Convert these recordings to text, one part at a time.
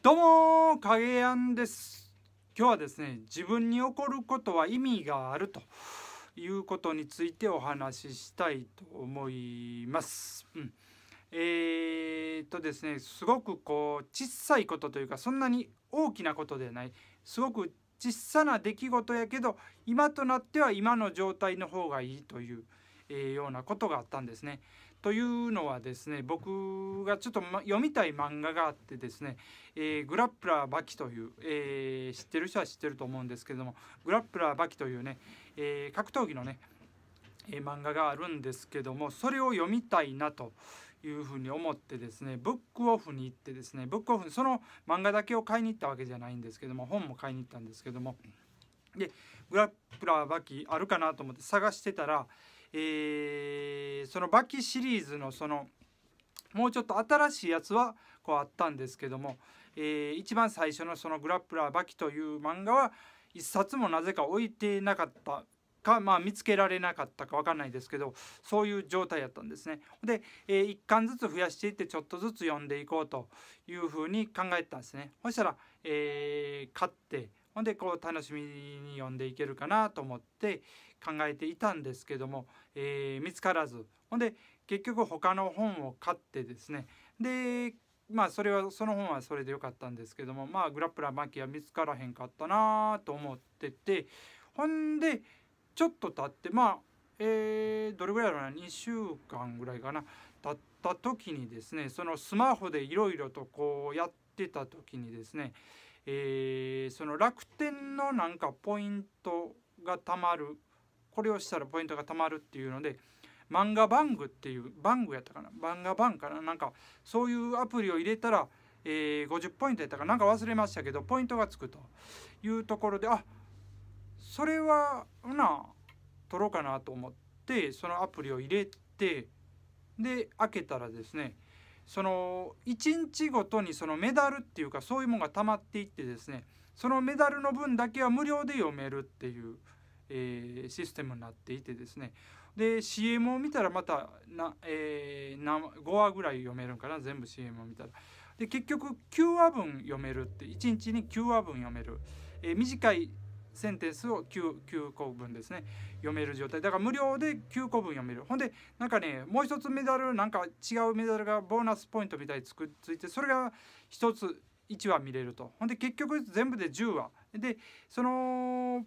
どうも影やんです今日はですね自分に起こることは意味があるということについてお話ししたいと思います。うん、えー、っとですねすごくこう小さいことというかそんなに大きなことではないすごく小さな出来事やけど今となっては今の状態の方がいいという、えー、ようなことがあったんですね。というのはですね僕がちょっと、ま、読みたい漫画があってですね「えー、グラップラーバキ」という、えー、知ってる人は知ってると思うんですけども「グラップラーバキ」というね、えー、格闘技のね、え漫画があるんですけどもそれを読みたいなというふうに思ってですねブックオフに行ってですねブックオフにその漫画だけを買いに行ったわけじゃないんですけども本も買いに行ったんですけどもでグラップラーバキあるかなと思って探してたらえー、そのバキシリーズのそのもうちょっと新しいやつはこうあったんですけども、えー、一番最初のその「グラップラーバキ」という漫画は一冊もなぜか置いてなかったか、まあ、見つけられなかったか分かんないですけどそういう状態やったんですね。で、えー、1巻ずつ増やしていってちょっとずつ読んでいこうというふうに考えてたんですね。そしたら、えー、買ってほんでこう楽しみに読んでいけるかなと思って考えていたんですけども、えー、見つからずほんで結局他の本を買ってですねでまあそれはその本はそれでよかったんですけどもまあグラップラーマキは見つからへんかったなと思っててほんでちょっと経ってまあえー、どれぐらいだろうな2週間ぐらいかな経った時にですねそのスマホでいろいろとこうやってた時にですねえー、その楽天のなんかポイントがたまるこれをしたらポイントがたまるっていうので漫画バングっていうバングやったかな漫画バンかななんかそういうアプリを入れたら、えー、50ポイントやったかなんか忘れましたけどポイントがつくというところであそれはな取ろうかなと思ってそのアプリを入れてで開けたらですねその1日ごとにそのメダルっていうかそういうものが溜まっていってですねそのメダルの分だけは無料で読めるっていう、えー、システムになっていてですねで CM を見たらまたな、えー、な5話ぐらい読めるんかな全部 CM を見たら。で結局9話分読めるって1日に9話分読める、えー、短いセンテンスを 9, 9個分ですね読める状態だから無料で9個分読めるほんでなんかねもう一つメダルなんか違うメダルがボーナスポイントみたいにつくついてそれが1つ1話見れるとほんで結局全部で10話でその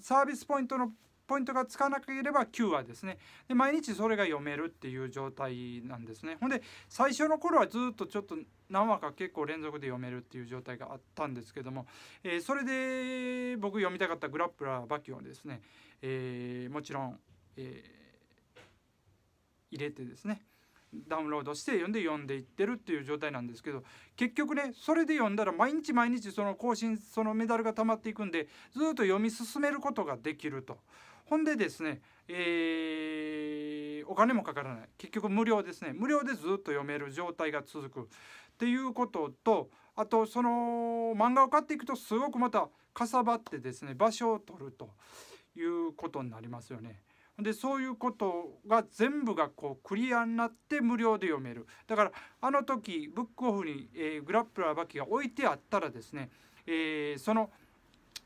サービスポイントのポイントがつかなければ9話ですねで毎日それが読めるっていう状態なんですねほんで最初の頃はずっとちょっと何話か結構連続で読めるっていう状態があったんですけども、えー、それで僕読みたかった「グラップラーバキュン」をですね、えー、もちろん、えー、入れてですねダウンロードして読んで読んでいってるっていう状態なんですけど結局ねそれで読んだら毎日毎日その更新そのメダルが溜まっていくんでずっと読み進めることができると。ほんでですね、えー、お金もかからない結局無料ですね無料でずっと読める状態が続くっていうこととあとその漫画を買っていくとすごくまたかさばってですね場所を取るということになりますよね。でそういうことが全部がこうクリアになって無料で読めるだからあの時ブックオフに、えー、グラップラーバキが置いてあったらですね、えー、その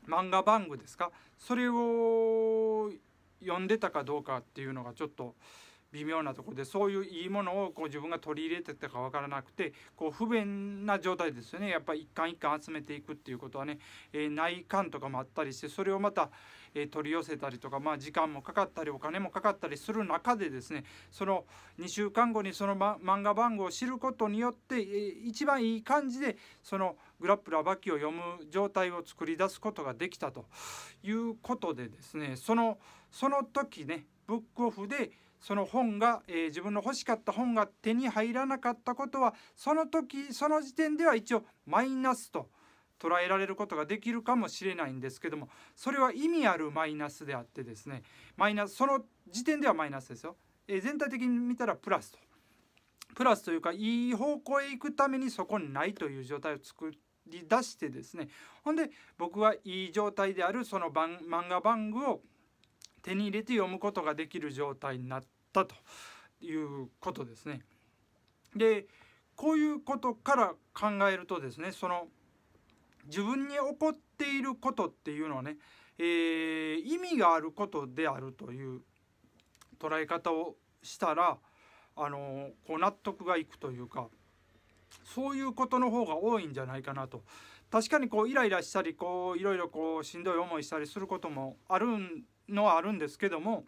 漫画番組ですかそれを読んでたかどうかっていうのがちょっと微妙なところでそういういいものをこう自分が取り入れてたか分からなくてこう不便な状態ですよねやっぱり一貫一貫集めていくっていうことはね、えー、内観とかもあったりしてそれをまた、えー、取り寄せたりとか、まあ、時間もかかったりお金もかかったりする中でですねその2週間後にその、ま、漫画番号を知ることによって、えー、一番いい感じでそのグラップラーバキを読む状態を作り出すことができたということでですねそのその時ねブックオフでその本が、えー、自分の欲しかった本が手に入らなかったことはその時その時点では一応マイナスと捉えられることができるかもしれないんですけどもそれは意味あるマイナスであってですねマイナスその時点ではマイナスですよ、えー、全体的に見たらプラスとプラスというかいい方向へ行くためにそこにないという状態を作り出してですねほんで僕はいい状態であるその漫画番組を手に入れて読むことができる状態になったということですね。でこういうことから考えるとですねその自分に起こっていることっていうのはね、えー、意味があることであるという捉え方をしたらあのこう納得がいくというかそういうことの方が多いんじゃないかなと確かにこうイライラしたりこういろいろこうしんどい思いしたりすることもあるんのはあるんですけども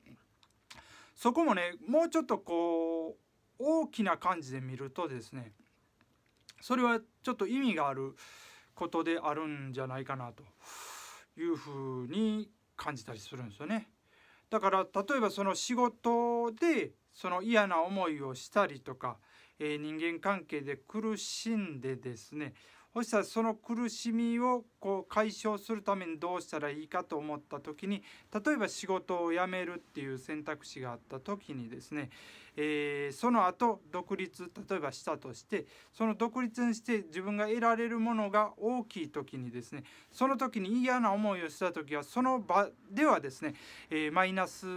そこもねもうちょっとこう大きな感じで見るとですねそれはちょっと意味があることであるんじゃないかなというふうに感じたりするんですよね。だから例えばその仕事でその嫌な思いをしたりとか、えー、人間関係で苦しんでですねそしたらその苦しみをこう解消するためにどうしたらいいかと思った時に例えば仕事を辞めるっていう選択肢があった時にですね、えー、その後独立例えばしたとしてその独立にして自分が得られるものが大きい時にですねその時に嫌な思いをした時はその場ではですね、えー、マイナス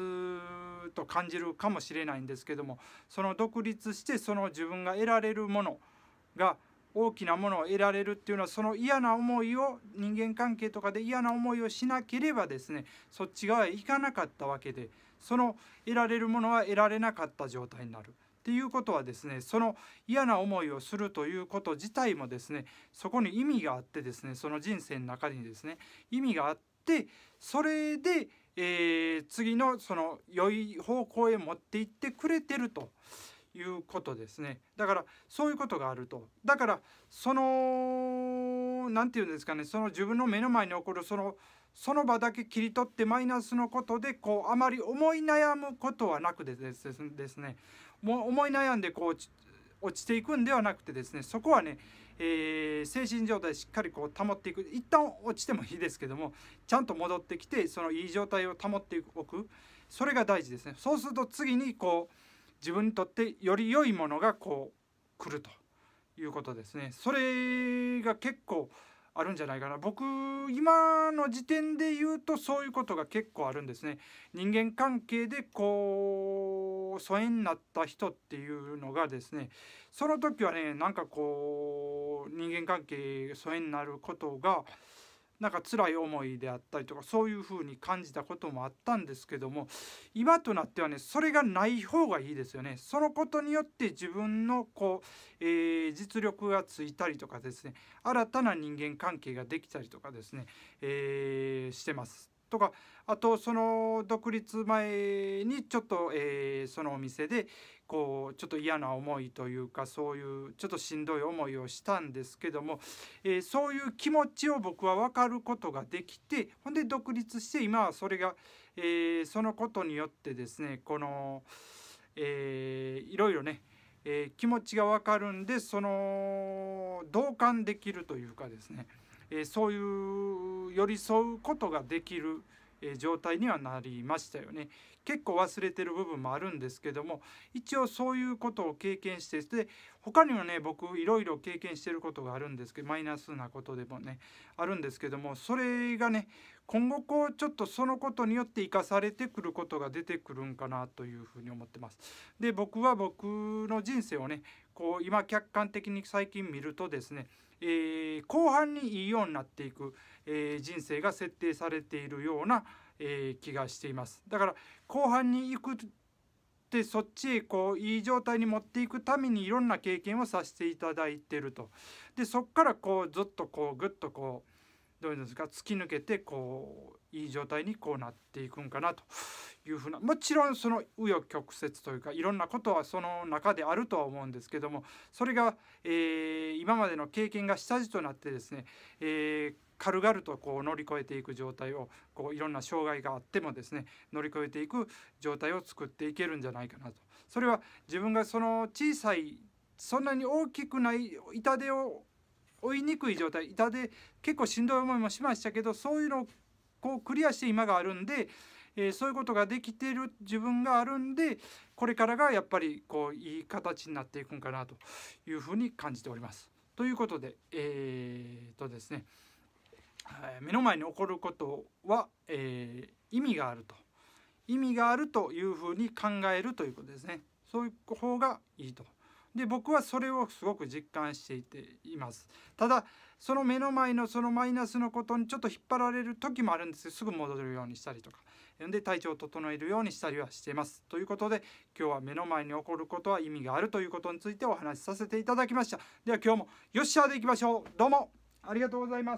と感じるかもしれないんですけどもその独立してその自分が得られるものが大きなものを得られるっていうのはその嫌な思いを人間関係とかで嫌な思いをしなければですねそっち側へ行かなかったわけでその得られるものは得られなかった状態になる。っていうことはですねその嫌な思いをするということ自体もですねそこに意味があってですねその人生の中にですね意味があってそれで、えー、次のその良い方向へ持っていってくれてると。いうことですねだからそういうことがあるとだからその何て言うんですかねその自分の目の前に起こるそのその場だけ切り取ってマイナスのことでこうあまり思い悩むことはなくてですね思い悩んでこう落ちていくんではなくてですねそこはね、えー、精神状態しっかりこう保っていく一旦落ちてもいいですけどもちゃんと戻ってきてそのいい状態を保っておくそれが大事ですねそうすると次にこう自分にとってより良いものがこう来るということですねそれが結構あるんじゃないかな僕今の時点で言うとそういうことが結構あるんですね人間関係でこう疎遠になった人っていうのがですねその時はねなんかこう人間関係疎遠になることがなんか辛い思いであったりとかそういう風に感じたこともあったんですけども今となってはねそれがない方がいいですよねそのことによって自分のこう、えー、実力がついたりとかですね新たな人間関係ができたりとかですね、えー、してます。とかあとその独立前にちょっと、えー、そのお店で、こうちょっと嫌な思いというかそういうちょっとしんどい思いをしたんですけども、えー、そういう気持ちを僕は分かることができてほんで独立して今はそれが、えー、そのことによってですねこの、えー、いろいろね、えー、気持ちが分かるんでその同感できるというかですね、えそういう寄り添うことができる。え状態にはなりましたよね。結構忘れてる部分もあるんですけども一応そういうことを経験してで他にもね僕いろいろ経験してることがあるんですけどマイナスなことでもねあるんですけどもそれがね今後こうちょっとそのことによって生かされてくることが出てくるんかなというふうに思ってます。で僕は僕の人生をねこう今客観的に最近見るとですね、えー、後半にいいようになっていく、えー、人生が設定されているような、えー、気がしています。だから後半に行くってそっちへこういい状態に持っていくためにいろんな経験をさせていただいてると。でそっからこうずっとこうぐっとこうどうですか突き抜けてこういい状態にこうなっていくんかなというふうなもちろんその紆余曲折というかいろんなことはその中であるとは思うんですけどもそれが、えー、今までの経験が下地となってですね、えー、軽々とこう乗り越えていく状態をこういろんな障害があってもですね乗り越えていく状態を作っていけるんじゃないかなと。それは自分がその小さいそんなに大きくない痛手を追いにくい状態痛で結構しんどい思いもしましたけどそういうのをこうクリアして今があるんで、えー、そういうことができてる自分があるんでこれからがやっぱりこういい形になっていくんかなというふうに感じております。ということでえー、っとですね目の前に起こることは、えー、意味があると意味があるというふうに考えるということですねそういう方がいいとで僕はそれをすごく実感していていますただその目の前のそのマイナスのことにちょっと引っ張られる時もあるんですけどすぐ戻るようにしたりとかで体調を整えるようにしたりはしていますということで今日は目の前に起こることは意味があるということについてお話しさせていただきましたでは今日もよっしゃーでいきましょうどうもありがとうございます